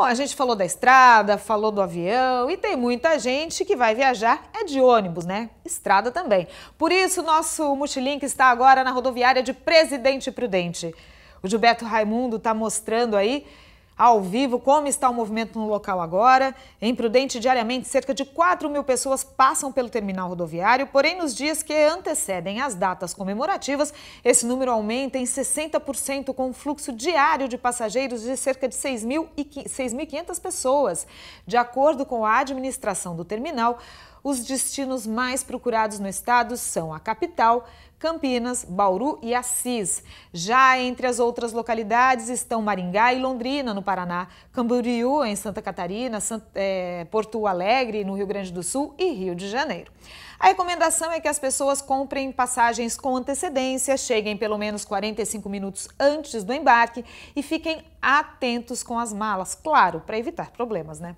Bom, a gente falou da estrada, falou do avião e tem muita gente que vai viajar é de ônibus, né? Estrada também. Por isso, nosso multilink está agora na rodoviária de Presidente Prudente. O Gilberto Raimundo está mostrando aí ao vivo como está o movimento no local agora. Em Prudente, diariamente, cerca de 4 mil pessoas passam pelo terminal rodoviário, porém, nos dias que antecedem as datas comemorativas, esse número aumenta em 60%, com um fluxo diário de passageiros de cerca de 6.500 pessoas. De acordo com a administração do terminal, os destinos mais procurados no estado são a capital, Campinas, Bauru e Assis. Já entre as outras localidades estão Maringá e Londrina, no Paraná, Camboriú, em Santa Catarina, é... Porto Alegre, no Rio Grande do Sul e Rio de Janeiro. A recomendação é que as pessoas comprem passagens com antecedência, cheguem pelo menos 45 minutos antes do embarque e fiquem atentos com as malas, claro, para evitar problemas, né?